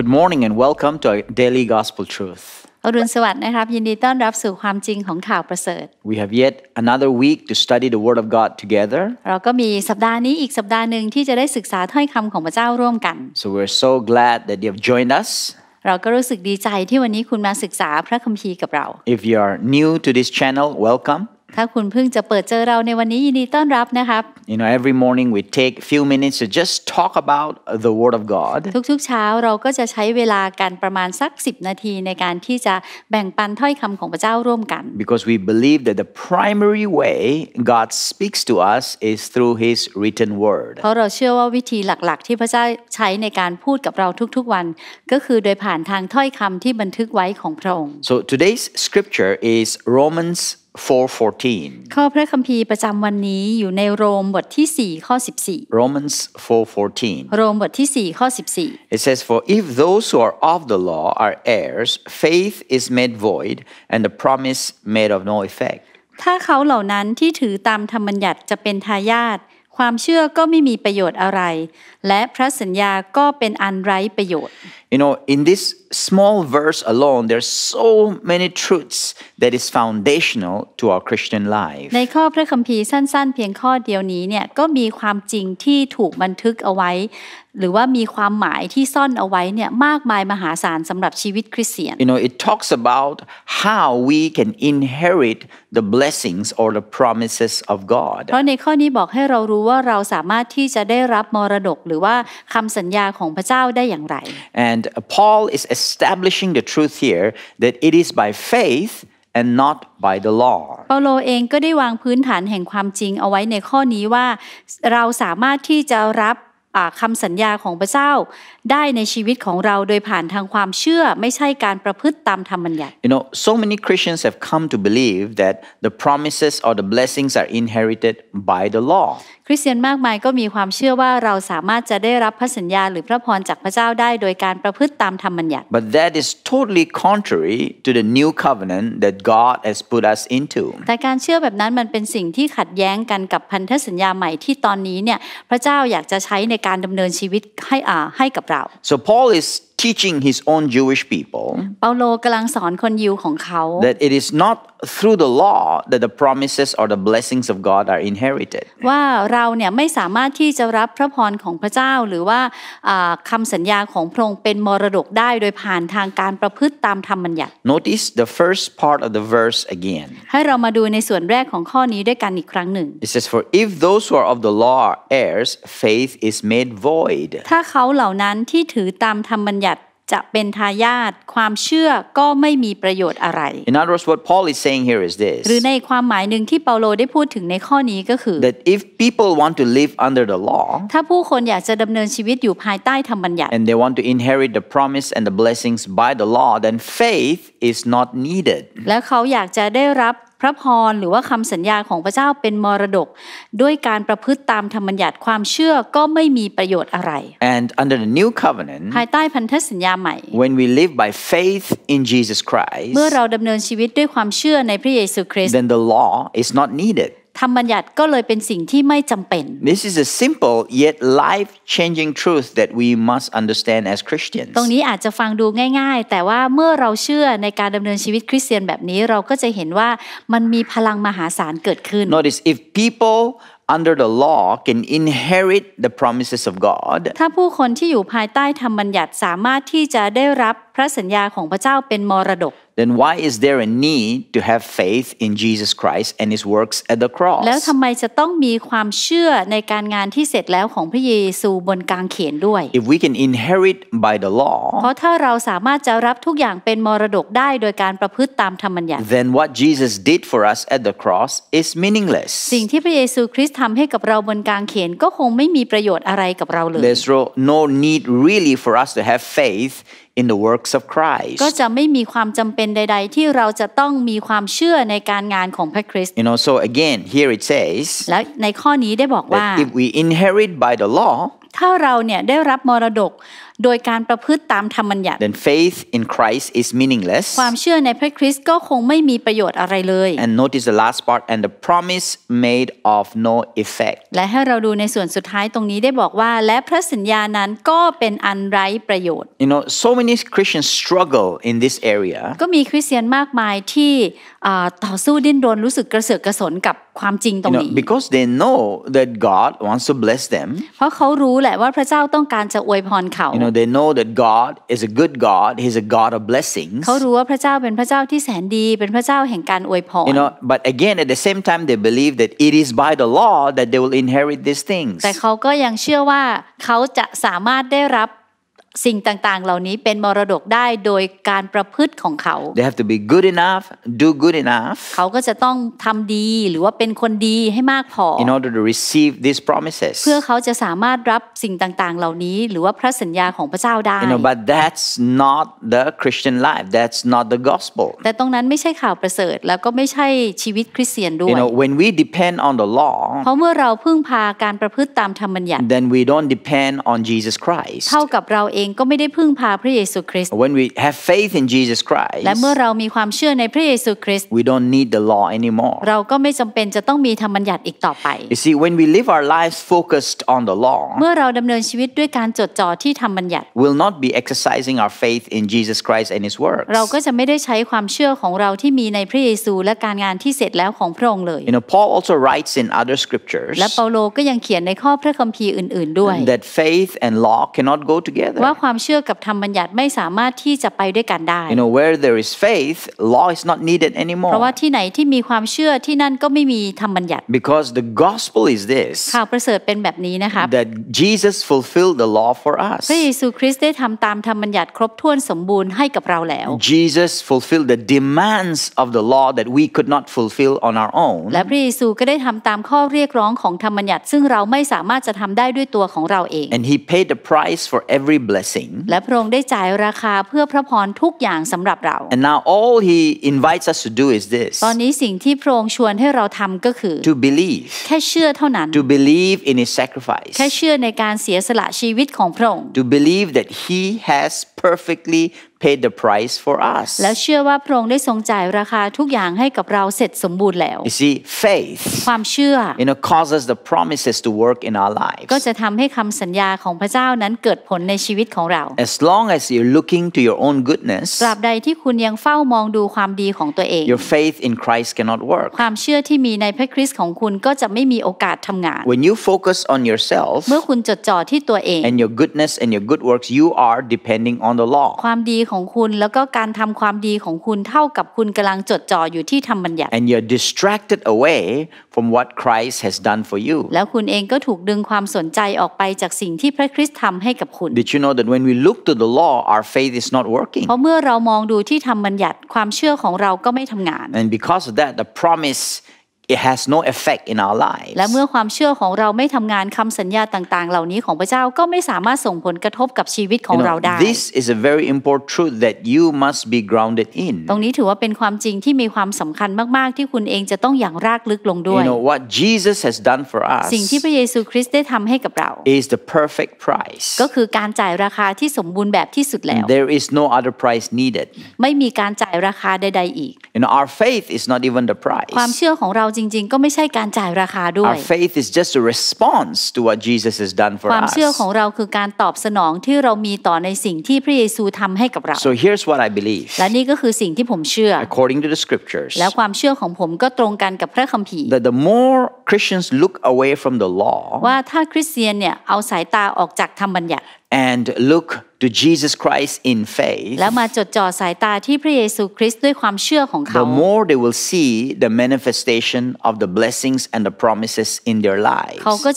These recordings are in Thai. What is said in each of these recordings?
Good morning and welcome to our daily gospel truth. อรุณสวัสดิ์นะครับยินดีต้อนรับสู่ความจริงของข่าวประเสริฐ We have yet another week to study the word of God together. เราก็มีสัปดาห์นี้อีกสัปดาห์หนึ่งที่จะได้ศึกษาถ้อยคำของพระเจ้าร่วมกัน So we're so glad that you have joined us. เราก็รู้สึกดีใจที่วันนี้คุณมาศึกษาพระคัมภีร์กับเรา If you are new to this channel welcome ถ้าคุณเพิ่งจะเปิดเจอเราในวันนี้ยินดีต้อนรับนะครับ You know every morning we take few minutes to just talk about the word of God ทุก ๆ เช้าเราก็จะใช้เวลากันประมาณสัก10นาทีในการที่จะแบ่งปันถ้อยคำของพระเจ้าร่วมกัน Because we believe that the primary way God speaks to us is through His written word เพราะเราเชื่อว่าวิธีหลักๆ ที่พระเจ้าใช้ในการพูดกับเราทุก ๆวัน ก็คือโดยผ่านทางถ้อยคำที่บันทึกไว้ของพระองค์ So today's scripture is Romans 4:14ข้อพระคัมภีร์ประจำวันนี้อยู่ในโรมบทที่4ข้อ14 Romans 4:14 โรมบทที่4ข้อ14 It says for if those who are of the law are heirs faith is made void and the promise made of no effect ถ้าเขาเหล่านั้นที่ถือตามธรรมบัญญัติจะเป็นทายาทความเชื่อก็ไม่มีประโยชน์อะไร และพระสัญญาก็เป็นอันไร้ประโยชน์ You know, in this small verse alone, there's so many truths that is foundational to our Christian life. ในข้อพระคัมภีร์สั้นๆ เพียงข้อเดียวนี้เนี่ยก็มีความจริงที่ถูกบันทึกเอาไว้ หรือว่ามีความหมายที่ซ่อนเอาไว้เนี่ยมากมายมหาศาลสำหรับชีวิตคริสเตียน. You know, it talks about how we can inherit the blessings or the promises of God. เพราะในข้อนี้บอกให้เรารู้ว่าเราสามารถที่จะได้รับมรดกหรือว่าคำสัญญาของพระเจ้าได้อย่างไร. And And Paul is establishing the truth here that it is by faith and not by the law เปาโลเองก็ได้วางพื้นฐานแห่งความจริงเอาไว้ในข้อนี้ว่าเราสามารถที่จะรับคำสัญญาของพระเจ้าได้ในชีวิตของเราโดยผ่านทางความเชื่อ ไม่ใช่การประพฤติตามธรรมบัญญัติ You know so many Christians have come to believe that the promises or the blessings are inherited by the law คริสเตียนมากมายก็มีความเชื่อว่าเราสามารถจะได้รับพระสัญญาหรือพระพรจากพระเจ้าได้โดยการประพฤติตามธรรมบัญญัติ But that is totally contrary to the new covenant that God has put us into แต่การเชื่อแบบนั้นมันเป็นสิ่งที่ขัดแย้งกันกับพันธสัญญาใหม่ที่ตอนนี้เนี่ยพระเจ้าอยากจะใช้ในการดำเนินชีวิตให้อ่าให้กับเรา so Paul is teaching his own Jewish people เปาโลกำลังสอนคนยิวของเขา that it is not through the law that the promises or the blessings of God are inherited ว่าเราเนี่ยไม่สามารถที่จะรับพระพรของพระเจ้าหรือว่าคำสัญญาของพระองค์เป็นมรดกได้โดยผ่านทางการประพฤติตามธรรมบัญญัติ Notice the first part of the verse again ให้เรามาดูในส่วนแรกของข้อนี้ด้วยกันอีกครั้งหนึ่ง It says for if those who are of the law are heirs faith is made void ถ้าเขาเหล่านั้นที่ถือตามธรรมบัญญัติจะเป็นทายาทความเชื่อก็ไม่มีประโยชน์อะไร In other words what Paul is saying here is this หรือในความหมายหนึ่งที่เปาโลได้พูดถึงในข้อนี้ก็คือ That if people want to live under the law ถ้าผู้คนอยากจะดำเนินชีวิตอยู่ภายใต้ธรรมบัญญัติ And they want to inherit the promise and the blessings by the law then faith is not needed และเขาอยากจะได้รับพระพรหรือว่าคำสัญญาของพระเจ้าเป็นมรดก ด้วยการประพฤติตามธรรมบัญญัติความเชื่อก็ไม่มีประโยชน์อะไร And under the new covenant ภายใต้พันธสัญญาใหม่ When we live by faith in Jesus Christ เมื่อเราดำเนินชีวิตด้วยความเชื่อในพระเยซูคริสต์ Then the law is not needed ธรรมบัญญัติก็เลยเป็นสิ่งที่ไม่จำเป็น This is a simple yet life changing truth that we must understand as Christians ตรงนี้อาจจะฟังดูง่าย ๆ แต่ว่าเมื่อเราเชื่อในการดำเนินชีวิตคริสเตียนแบบนี้เราก็จะเห็นว่ามันมีพลังมหาศาลเกิดขึ้น Notice if people under the law can inherit the promises of God ถ้าผู้คนที่อยู่ภายใต้ธรรมบัญญัติสามารถที่จะได้รับพระสัญญาของพระเจ้าเป็นมรดก Then why is there a need to have faith in Jesus Christ and His works at the cross? แล้วทำไมจะต้องมีความเชื่อในการงานที่เสร็จแล้วของพระเยซูบนกางเขนด้วย If we can inherit by the law เพราะถ้าเราสามารถจะรับทุกอย่างเป็นมรดกได้โดยการประพฤติตามธรรมบัญญัติ Then what Jesus did for us at the cross is meaningless สิ่งที่พระเยซูคริสต์ทำให้กับเราบนกางเขนก็คงไม่มีประโยชน์อะไรกับเราเลย There's no need really for us to have faith in the works of Christ ก็จะไม่มีความจำเป็นใด ๆ ที่เราจะต้องมีความเชื่อในการงานของพระคริสต์ you know so again here it says และในข้อนี้ได้บอกว่า if we inherit by the law ถ้าเราเนี่ยได้รับมรดกโดยการประพฤติตามธรรมบัญญัติ then faith in Christ is meaningless ความเชื่อในพระคริสต์ก็คงไม่มีประโยชน์อะไรเลย and notice the last part and the promise made of no effect และให้เราดูในส่วนสุดท้ายตรงนี้ได้บอกว่า และพระสัญญานั้นก็เป็นอันไร้ประโยชน์ you know so many Christians struggle in this area ก็มีคริสเตียนมากมายที่ต่อสู้ดิ้นรนรู้สึกกระเสือกกระสนกับความจริงตรงนี้ because they know that God wants to bless them เพราะเขารู้แหละว่าพระเจ้าต้องการจะอวยพรเขา you know know, they know that God is a good God. He's a God of blessings. เขารู้ว่าพระเจ้าเป็นพระเจ้าที่แสนดี You know, but again at the same time they believe that it is by the law that they will inherit these things. แต่เขาก็ยังเชื่อว่าเขาจะสามารถได้รับสิ่งต่างๆ เหล่านี้เป็นมรดกได้โดยการประพฤติของเขา They have to be good enough do good enough เขาก็จะต้องทำดีหรือว่าเป็นคนดีให้มากพอ In order to receive these promises เพื่อเขาจะสามารถรับสิ่งต่างๆ เหล่านี้หรือว่าพระสัญญาของพระเจ้าได้ You know but that's not the Christian life that's not the gospel แต่ตรงนั้นไม่ใช่ข่าวประเสริฐแล้วก็ไม่ใช่ชีวิตคริสเตียนด้วย You know when we depend on the law เพราะเมื่อเราพึ่งพาการประพฤติตามธรรมบัญญัติ then we don't depend on Jesus Christ เท่ากับเราเองก็ไม่ได้พึ่งพาพระเยซูคริสต์ When we have faith in Jesus Christ และเมื่อเรามีความเชื่อในพระเยซูคริสต์ We don't need the law anymore เราก็ไม่จำเป็นจะต้องมีธรรมบัญญัติอีกต่อไป You see when we live our lives focused on the law เมื่อเราดำเนินชีวิตด้วยการจดจ่อที่ธรรมบัญญัติ We'll not be exercising our faith in Jesus Christ and His work s เราก็จะไม่ได้ใช้ความเชื่อของเราที่มีในพระเยซู และการงานที่เสร็จแล้วของพระองค์เลย You know Paul also writes in other scriptures และเปาโลก็ยังเขียนในข้อพระคัมภีร์อื่นๆด้วย That faith and law cannot go together วาความเชื่อกับธรรมบัญญัติไม่สามารถที่จะไปด้วยกันได้ You know where there is faith law is not needed anymore เพราะว่าที่ไหนที่มีความเชื่อที่นั่นก็ไม่มีธรรมบัญญัติ Because the gospel is this ข่าวประเสริฐเป็นแบบนี้นะคะ That Jesus fulfilled the law for us พระเยซูคริสต์ได้ทำตามธรรมบัญญัติครบถ้วนสมบูรณ์ให้กับเราแล้ว Jesus fulfilled the demands of the law that we could not fulfill on our own และพระเยซูก็ได้ทำตามข้อเรียกร้องของธรรมบัญญัติ ซึ่งเราไม่สามารถจะทำได้ด้วยตัวของเราเอง And he paid the price for every blessing blessing และพระองค์ได้จ่ายราคาเพื่อพระพรทุกอย่างสำหรับเรา and now all he invites us to do is this ตอนนี้สิ่งที่พระองค์ชวนให้เราทำก็คือ to believe แค่เชื่อเท่านั้น to believe in his sacrifice แค่เชื่อในการเสียสละชีวิตของพระองค์ to believe that he has perfectly paid the price for us และเชื่อว่าพระองค์ได้ทรงจ่ายราคาทุกอย่างให้กับเราเสร็จสมบูรณ์แล้ว you see faith ความเชื่อ you know causes the promises to work in our lives ก็จะทำให้คำสัญญาของพระเจ้านั้นเกิดผลในชีวิตของเรา as long as you're looking to your own goodness ตราบใดที่คุณยังเฝ้ามองดูความดีของตัวเอง your faith in Christ cannot work ความเชื่อที่มีในพระคริสต์ของคุณก็จะไม่มีโอกาสทำงาน when you focus on yourself เมื่อคุณจดจ่อที่ตัวเอง and your goodness and your good works you are depending on the law ความดีของคุณแล้วก็การทำความดีของคุณเท่ากับคุณกำลังจดจ่ออยู่ที่ธรรมบัญญัติ and you're distracted away from what Christ has done for you แล้วคุณเองก็ถูกดึงความสนใจออกไปจากสิ่งที่พระคริสต์ทำให้กับคุณ did you know that when we look to the law our faith is not working เพราะเมื่อเรามองดูที่ธรรมบัญญัติความเชื่อของเราก็ไม่ทำงาน and because of that the promise it has no effect in our lives และเมื่อความเชื่อของเราไม่ทำงานคำสัญญาต่าง ๆ เหล่านี้ของพระเจ้าก็ไม่สามารถส่งผลกระทบกับชีวิตของเราได้ this is a very important truth that you must be grounded in ตรงนี้ถือว่าเป็นความจริงที่มีความสำคัญมากๆ ที่คุณเองจะต้องอย่างรากลึกลงด้วย you know what Jesus has done for us สิ่งที่พระเยซูคริสต์ได้ทำให้กับเรา is the perfect price ก็คือการจ่ายราคาที่สมบูรณ์แบบที่สุดแล้ว there is no other price needed ไม่มีการจ่ายราคาใดๆอีก you know our faith is not even the price ความเชื่อของเราจริงๆ ก็ไม่ใช่การจ่ายราคาด้วย Our faith is just a response to what Jesus has done for us ความเชื่อของเราคือการตอบสนองที่เรามีต่อในสิ่งที่พระเยซูทำให้กับเรา So here's what I believe และนี่ก็คือสิ่งที่ผมเชื่อ According to the scriptures และความเชื่อของผมก็ตรงกันกับพระคัมภีร์ That the more Christians look away from the law ว่าถ้าคริสเตียนเนี่ยเอาสายตาออกจากธรรมบัญญัติ and look to Jesus Christ in faith, the more they will see the manifestation of the blessings and the promises in their lives. Now we know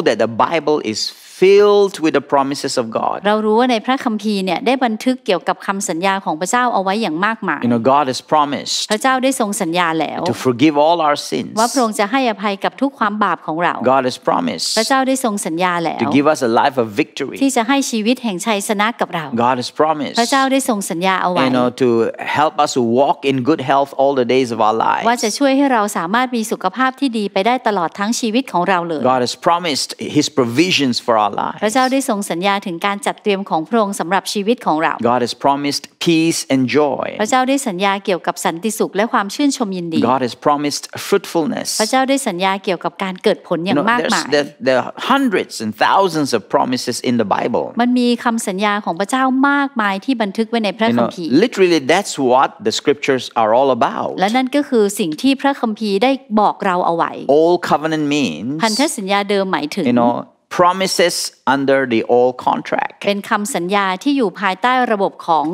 that the Bible is filled with the promises of God เรารู้ว่าในพระคัมภีร์เนี่ยได้บันทึกเกี่ยวกับคำสัญญาของพระเจ้าเอาไว้อย่างมากมาย you know God has promised พระเจ้าได้ทรงสัญญาแล้ว to forgive all our sins ว่าพระองค์จะให้อภัยกับทุกความบาปของเรา God has promised พระเจ้าได้ทรงสัญญาแล้ว to give us a life of victory ที่จะให้ชีวิตแห่งชัยชนะกับเรา God has promised พระเจ้าได้ทรงสัญญาเอาไว้ you know to help us walk in good health all the days of our lives ว่าจะช่วยให้เราสามารถมีสุขภาพที่ดีไปได้ตลอดทั้งชีวิตของเราเลย God has promised His provisions for our our lives พระเจ้าได้ทรงสัญญาถึงการจัดเตรียมของพระองค์สำหรับชีวิตของเรา God has promised peace and joy พระเจ้าได้สัญญาเกี่ยวกับสันติสุข และความชื่นชมยินดี God has promised fruitfulness พระเจ้าได้สัญญาเกี่ยวกับการเกิดผลอย่างมากมาย There are hundreds and thousands of promises in the Bible มันมีคำสัญญาของพระเจ้ามากมายที่บันทึกไว้ในพระคัมภีร์ Literally that's what the scriptures are all about และนั่นก็คือสิ่งที่พระคัมภีร์ได้บอกเราเอาไว้ Old covenant means พันธสัญญาเดิมหมายถึง You know promises under the old contract เป็นคำสัญญาที่อยู่ภายใต้ระบบของ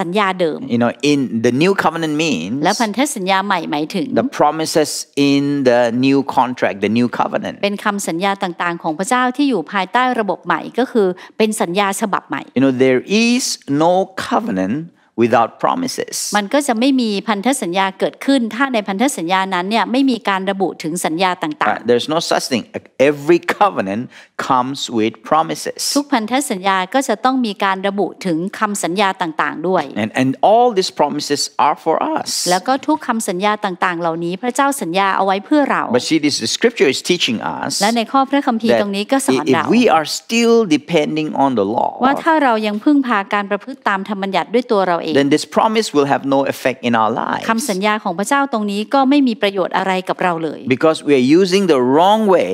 สัญญาเดิม you know in the new covenant means และพันธสัญญาใหม่หมายถึง the promises in the new contract the new covenant เป็นคำสัญญาต่างๆของพระเจ้าที่อยู่ภายใต้ระบบใหม่ก็คือเป็นสัญญาฉบับใหม่ you know there is no covenant without promises มันก็จะไม่มีพันธสัญญาเกิดขึ้น ถ้าในพันธสัญญานั้นเนี่ยไม่มีการระบุถึงสัญญาต่างๆ there's no such thing every covenant comes with promises ทุกพันธสัญญาก็จะต้องมีการระบุถึงคำสัญญาต่างๆด้วย and and all these promises are for us แล้วก็ทุกคำสัญญาต่างๆ เหล่านี้พระเจ้าสัญญาเอาไว้เพื่อเรา but see this the scripture is teaching us และในข้อพระคัมภีร์ตรงนี้ก็สอนเรา if we are still depending on the law ว่าถ้าเรายังพึ่งพาการประพฤติตามธรรมบัญญัติด้วยตัวเราเองเอง then this promise will have no effect in our lives คำสัญญาของพระเจ้าตรงนี้ก็ไม่มีประโยชน์อะไรกับเราเลย because we are using the wrong way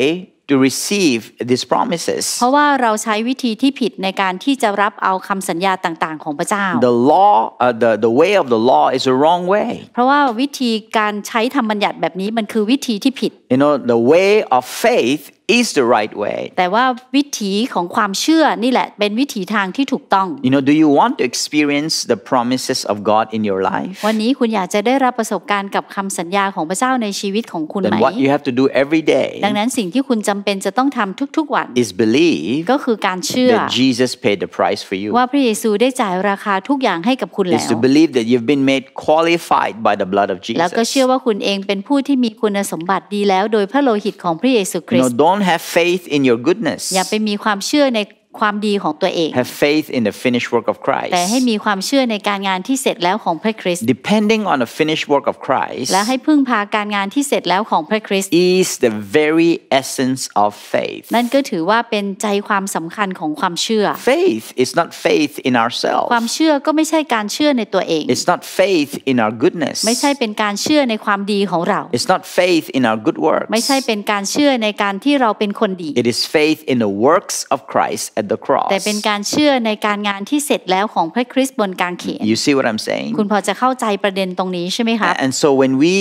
to receive these promises เพราะว่าเราใช้วิธีที่ผิดในการที่จะรับเอาคำสัญญาต่างๆ ของพระเจ้า the law uh, the the way of the law is a wrong way เพราะว่าวิธีการใช้ธรรมบัญญัติแบบนี้มันคือวิธีที่ผิด you know the way of faith is the right way แต่ว่าวิถีของความเชื่อนี่แหละเป็นวิถีทางที่ถูกต้อง you know do you want to experience the promises of God in your life วันนี้คุณอยากจะได้รับประสบการณ์กับคำสัญญาของพระเจ้าในชีวิตของคุณไหม what you have to do every day ดังนั้นสิ่งที่คุณจำเป็นจะต้องทำทุก ๆวัน is believe ก็คือการเชื่อ that Jesus paid the price for you ว่าพระเยซูได้จ่ายราคาทุกอย่างให้กับคุณแล้ว is to believe that you've been made qualified by the blood of Jesus แล้วก็เชื่อว่าคุณเองเป็นผู้ที่มีคุณสมบัติดีแล้วโดยพระโลหิตของพระเยซูคริสต์ don't have faith in your goodness. อย่าไปมีความเชื่อในความดีของตัวเอง Have faith in the finished work of Christ แต่ให้มีความเชื่อในการงานที่เสร็จแล้วของพระคริสต์ Depending on the finished work of Christ และให้พึ่งพาการงานที่เสร็จแล้วของพระคริสต์ Is the very essence of faith นั่นก็ถือว่าเป็นใจความสำคัญของความเชื่อ Faith is not faith in ourselves ความเชื่อก็ไม่ใช่การเชื่อในตัวเอง It's not faith in our goodness ไม่ใช่เป็นการเชื่อในความดีของเรา It's not faith in our good works ไม่ใช่เป็นการเชื่อในการที่เราเป็นคนดี It is faith in the works of Christ at at the cross แต่เป็นการเชื่อในการงานที่เสร็จแล้วของพระคริสต์บนกางเขน You see what I'm saying คุณพอจะเข้าใจประเด็นตรงนี้ใช่ไหมคะ And so when we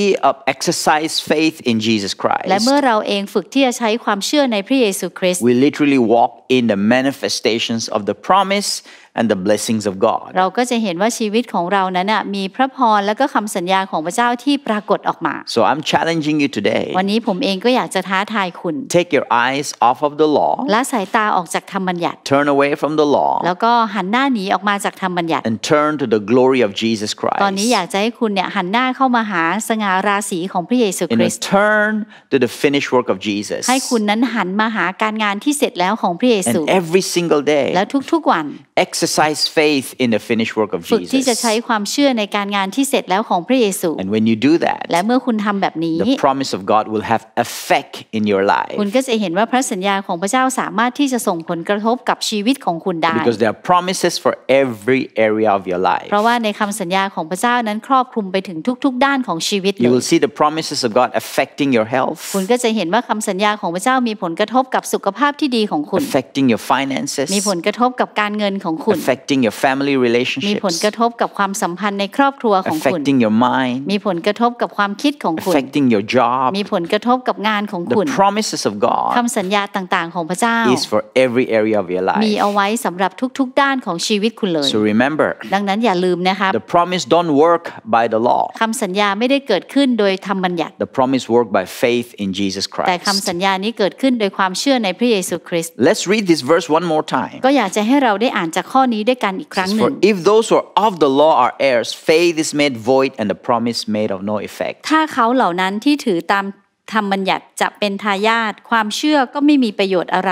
exercise faith in Jesus Christ และเมื่อเราเองฝึกที่จะใช้ความเชื่อในพระเยซูคริสต์ We literally walk in the manifestations of the promise and the blessings of God เราก็จะเห็นว่าชีวิตของเรานั้นน่ะมีพระพรและก็คำสัญญาของพระเจ้าที่ปรากฏออกมา so I'm challenging you today วันนี้ผมเองก็อยากจะท้าทายคุณ take your eyes off of the law ละสายตาออกจากธรรมบัญญัติ turn away from the law แล้วก็หันหน้าหนีออกมาจากธรรมบัญญัติ and turn to the glory of Jesus Christ ตอนนี้อยากจะให้คุณเนี่ยหันหน้าเข้ามาหาสง่าราศีของพระเยซูคริสต์ turn to the finished work of Jesus ให้คุณนั้นหันมาหาการงานที่เสร็จแล้วของพระเยซู and every single day และทุกๆวัน ex exercise faith in the finished work of Jesus ฝึกที่จะใช้ความเชื่อในการงานที่เสร็จแล้วของพระเยซู and when you do that และเมื่อคุณทำแบบนี้ the promise of God will have effect in your life คุณก็จะเห็นว่าพระสัญญาของพระเจ้าสามารถที่จะส่งผลกระทบกับชีวิตของคุณได้ because there are promises for every area of your life เพราะว่าในคำสัญญาของพระเจ้านั้นครอบคลุมไปถึงทุกๆ ด้านของชีวิต you will see the promises of God affecting your health คุณก็จะเห็นว่าคำสัญญาของพระเจ้ามีผลกระทบกับสุขภาพที่ดีของคุณ affecting your finances มีผลกระทบกับการเงินของคุณณ affecting your family relationships มีผลกระทบกับความสัมพันธ์ในครอบครัวของคุณ affecting your mind มีผลกระทบกับความคิดของคุณ affecting your job มีผลกระทบกับงานของคุณ the promises of God คำสัญญาต่างๆของพระเจ้า is for every area of your life มีเอาไว้สำหรับทุก ๆ ด้านของชีวิตคุณเลย so remember ดังนั้นอย่าลืมนะคะ the promise don't work by the law คำสัญญาไม่ได้เกิดขึ้นโดยธรรมบัญญัติ the promise work by faith in Jesus Christ แต่คำสัญญานี้เกิดขึ้นโดยความเชื่อในพระเยซูคริสต์ let's read this verse one more time ก็อยากจะให้เราได้อ่านจากข้อข้อนี้ด้วยกันอีกครั้งหนึ่ง if those who are of the law are heirs faith is made void and the promise made of no effect ถ้าเขาเหล่านั้นที่ถือตามธรรมบัญญัติจะเป็นทายาทความเชื่อก็ไม่มีประโยชน์อะไร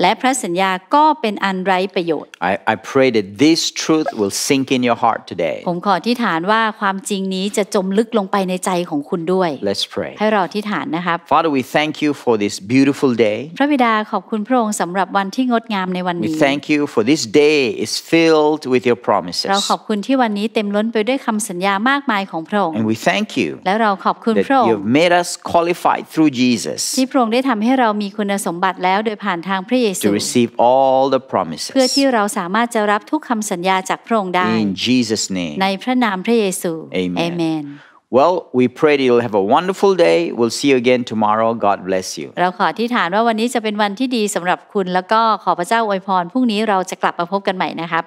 และพระสัญญาก็เป็นอันไร้ประโยชน์ I I pray that this truth will sink in your heart today ผมขอที่ฐานว่าความจริงนี้จะจมลึกลงไปในใจของคุณด้วย Let's pray ให้เราที่ฐานนะครับ Father we thank you for this beautiful day พระบิดาขอบคุณพระองค์สำหรับวันที่งดงามในวันนี้ We thank you for this day is filled with your promises เราขอบคุณที่วันนี้เต็มล้นไปด้วยคำสัญญามากมายของพระองค์ And we thank you และเราขอบคุณพระองค์ that you've made us qualified qualified through Jesus ที่พระองค์ได้ทำให้เรามีคุณสมบัติแล้วโดยผ่านทางพระเยซู to receive all the promises เพื่อที่เราสามารถจะรับทุกคำสัญญาจากพระองค์ได้ in Jesus name ในพระนามพระเยซู Amen, Amen. Well, we pray that you'll have a wonderful day. We'll see you again tomorrow. God bless you. เราขอที่ฐานว่าวันนี้จะเป็นวันที่ดีสำหรับคุณแล้วก็ขอพระเจ้าอวยพรพรุ่งนี้เราจะกลับมาพบกันใหม่นะครับ